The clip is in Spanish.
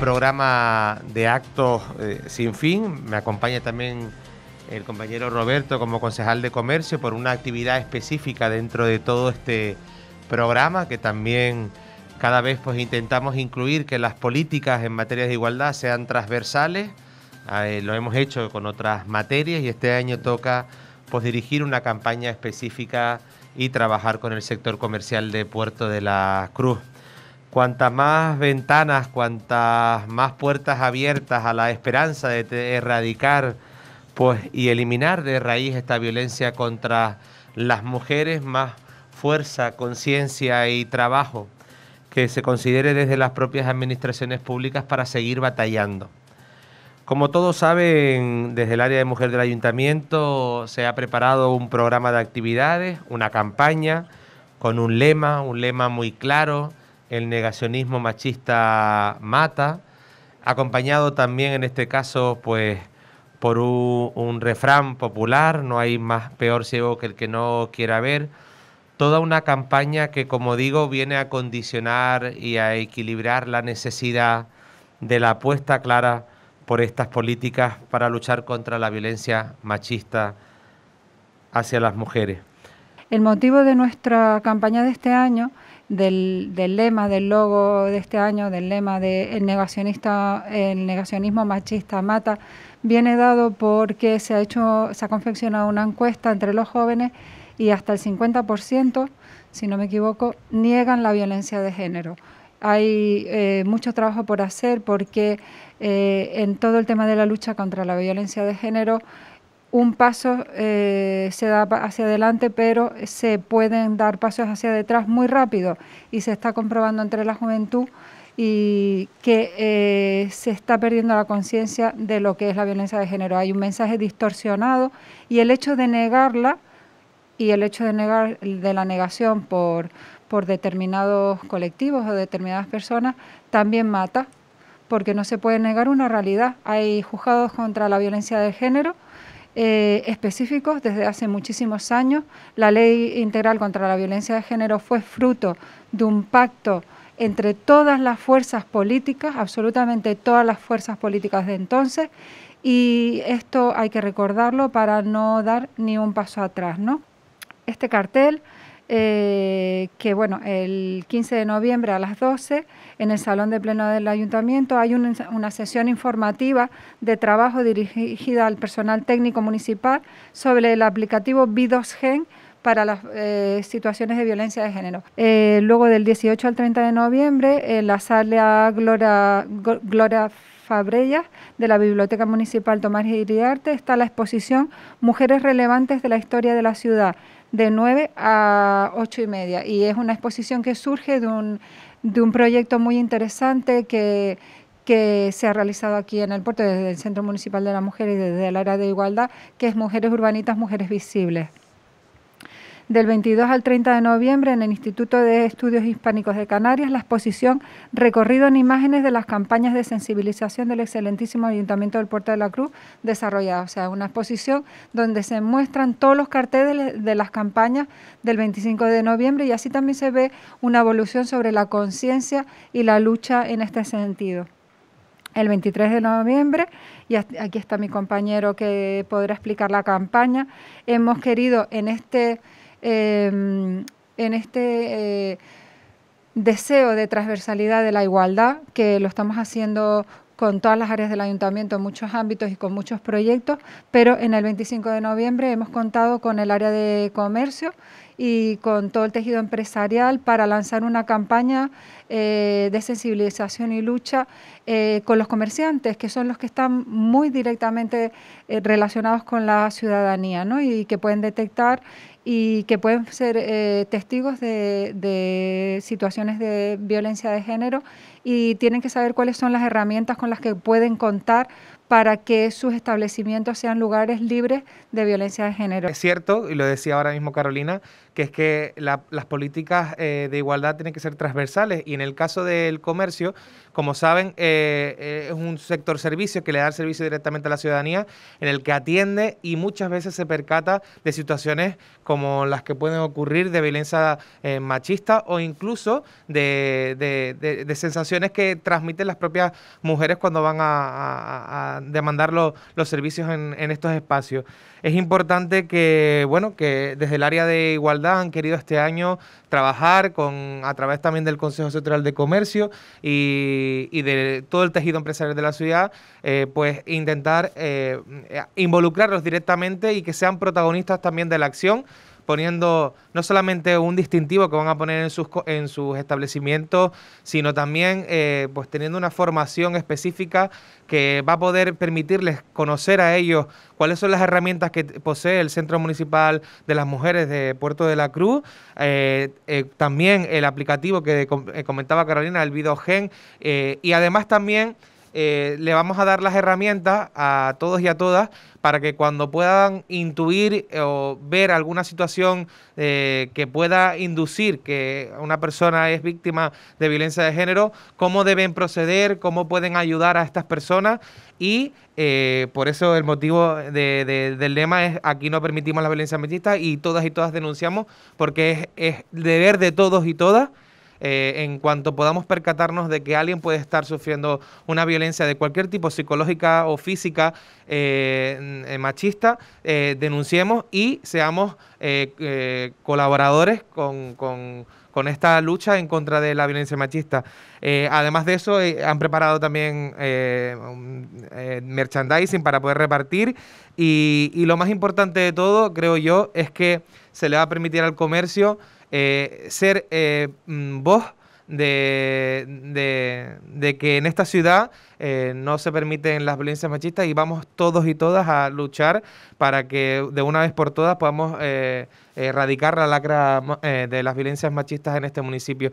programa de actos eh, sin fin. Me acompaña también el compañero Roberto como concejal de comercio por una actividad específica dentro de todo este programa que también cada vez pues intentamos incluir que las políticas en materia de igualdad sean transversales. Ah, eh, lo hemos hecho con otras materias y este año toca pues dirigir una campaña específica y trabajar con el sector comercial de Puerto de la Cruz. Cuantas más ventanas, cuantas más puertas abiertas a la esperanza de erradicar pues, y eliminar de raíz esta violencia contra las mujeres, más fuerza, conciencia y trabajo que se considere desde las propias administraciones públicas para seguir batallando. Como todos saben, desde el área de mujer del ayuntamiento se ha preparado un programa de actividades, una campaña con un lema, un lema muy claro el negacionismo machista mata, acompañado también en este caso pues por un, refrán popular, no hay más peor ciego que el que no quiera ver, toda una campaña que como digo viene a condicionar y a equilibrar la necesidad de la apuesta clara por estas políticas para luchar contra la violencia machista hacia las mujeres. El motivo de nuestra campaña de este año del, lema, del logo de este año, del lema de el, negacionista, el negacionismo machista mata, viene dado porque se ha, hecho, se ha confeccionado una encuesta entre los jóvenes y hasta el 50%, si no me equivoco, niegan la violencia de género. Hay eh, mucho trabajo por hacer porque eh, en todo el tema de la lucha contra la violencia de género, un paso eh, se da hacia adelante, pero se pueden dar pasos hacia detrás muy rápido y se está comprobando entre la juventud y que eh, se está perdiendo la conciencia de lo que es la violencia de género. Hay un mensaje distorsionado y el hecho de negarla y el hecho de negar de la negación por, por determinados colectivos o determinadas personas también mata, porque no se puede negar una realidad. Hay juzgados contra la violencia de género eh, específicos desde hace muchísimos años. La ley integral contra la violencia de género fue fruto de un pacto entre todas las fuerzas políticas, absolutamente todas las fuerzas políticas de entonces, y esto hay que recordarlo para no dar ni un paso atrás. ¿no? Este cartel, eh, que bueno, el 15 de noviembre a las 12 en el Salón de Pleno del Ayuntamiento hay una, sesión informativa de trabajo dirigida al personal técnico municipal sobre el aplicativo b gen para las eh, situaciones de violencia de género. Eh, luego del 18 al 30 de noviembre, en eh, la sala Gloria, Gloria Fabrellas de la Biblioteca Municipal Tomás Iriarte está la exposición Mujeres Relevantes de la Historia de la Ciudad, de 9 a 8 y media. Y es una exposición que surge de un de un proyecto muy interesante que, que se ha realizado aquí en el puerto desde el Centro Municipal de la Mujer y desde el área de igualdad, que es Mujeres Urbanitas, Mujeres Visibles del 22 al 30 de noviembre en el Instituto de Estudios Hispánicos de Canarias la exposición Recorrido en imágenes de las campañas de sensibilización del excelentísimo Ayuntamiento del Puerto de la Cruz desarrollada. O sea, una exposición donde se muestran todos los carteles de las campañas del 25 de noviembre y así también se ve una evolución sobre la conciencia y la lucha en este sentido el 23 de noviembre, y aquí está mi compañero que podrá explicar la campaña. Hemos querido en este Em, en este eh, deseo de transversalidad de la igualdad, que lo estamos haciendo con todas las áreas del ayuntamiento en muchos ámbitos y con muchos proyectos, pero en el 25 de noviembre hemos contado con el área de comercio y con todo el tejido empresarial para lanzar una campaña eh, de sensibilización y lucha eh, con los comerciantes, que son los que están muy directamente relacionados con la ciudadanía y que pueden detectar y que pueden ser eh, testigos de, de, situaciones de violencia de género y tienen que saber cuáles son las herramientas con las que pueden contar para que sus establecimientos sean lugares libres de violencia de género. Es cierto, y lo decía ahora mismo Carolina, que es que las políticas eh, de igualdad tienen que ser transversales y en el caso del comercio, como saben, eh, eh, es un sector servicio que le da el servicio directamente a la ciudadanía, en el que atiende y muchas veces se percata de situaciones como las que pueden ocurrir de violencia machista o incluso de, sensaciones que transmiten las propias mujeres cuando van a demandar los servicios en, estos espacios. Es importante que, bueno, que desde el área de igualdad han querido este año trabajar con, a través también del Consejo Central de Comercio y, de todo el tejido empresarial de la ciudad, eh, pues intentar eh, involucrarlos directamente y que sean protagonistas también de la acción poniendo no solamente un distintivo que van a poner en sus, en sus establecimientos, sino también eh, pues teniendo una formación específica que va a poder permitirles conocer a ellos cuáles son las herramientas que posee el Centro Municipal de las Mujeres de Puerto de la Cruz, eh, eh, también el aplicativo que comentaba Carolina, el Videogen, y además también... Eh, le vamos a dar las herramientas a todos y a todas para que cuando puedan intuir eh, o ver alguna situación eh, que pueda inducir que una persona es víctima de violencia de género, cómo deben proceder, cómo pueden ayudar a estas personas y por eso el motivo del lema es aquí no permitimos la violencia machista y todas y todas denunciamos porque es, es deber de todos y todas eh, en cuanto podamos percatarnos de que alguien puede estar sufriendo una violencia de cualquier tipo, psicológica o física, eh, eh, machista, denunciemos y seamos colaboradores con, esta lucha en contra de la violencia machista. además de eso, han preparado también merchandising para poder repartir y lo más importante de todo, creo yo, es que se le va a permitir al comercio eh, ser eh, mm, voz de, que en esta ciudad eh, no se permiten las violencias machistas y vamos todos y todas a luchar para que de una vez por todas podamos erradicar la lacra de las violencias machistas en este municipio.